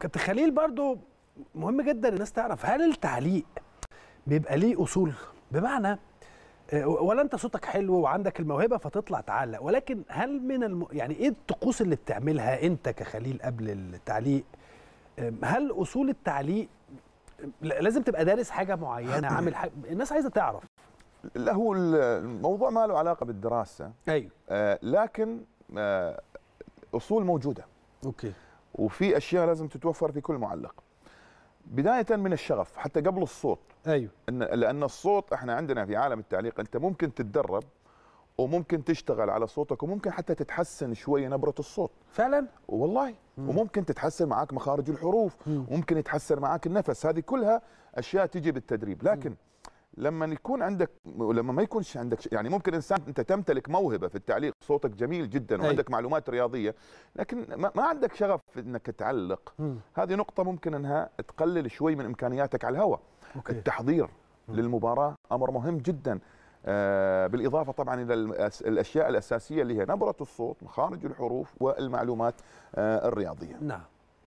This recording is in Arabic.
كابتن خليل برضو مهم جدا الناس تعرف هل التعليق بيبقى ليه اصول بمعنى آه، ولا انت صوتك حلو وعندك الموهبه فتطلع تعلق ولكن هل من الم... يعني ايه الطقوس اللي بتعملها انت كخليل قبل التعليق هل اصول التعليق لازم تبقى دارس حاجه معينه عامل حاجه الناس عايزه تعرف لا هو الموضوع ما له علاقه بالدراسه ايوه آه لكن آه اصول موجوده اوكي وفي اشياء لازم تتوفر في كل معلق بدايه من الشغف حتى قبل الصوت ايوه إن لان الصوت احنا عندنا في عالم التعليق انت ممكن تتدرب وممكن تشتغل على صوتك وممكن حتى تتحسن شويه نبره الصوت فعلا والله مم. وممكن تتحسن معاك مخارج الحروف مم. وممكن يتحسن معاك النفس هذه كلها اشياء تجي بالتدريب لكن مم. لما يكون عندك لما ما يكونش عندك يعني ممكن انسان انت تمتلك موهبه في التعليق صوتك جميل جدا وعندك أي. معلومات رياضيه لكن ما, عندك شغف انك تعلق م. هذه نقطه ممكن انها تقلل شوي من امكانياتك على الهواء التحضير م. للمباراه امر مهم جدا آه بالاضافه طبعا الى الاشياء الاساسيه اللي هي نبره الصوت مخارج الحروف والمعلومات آه الرياضيه نعم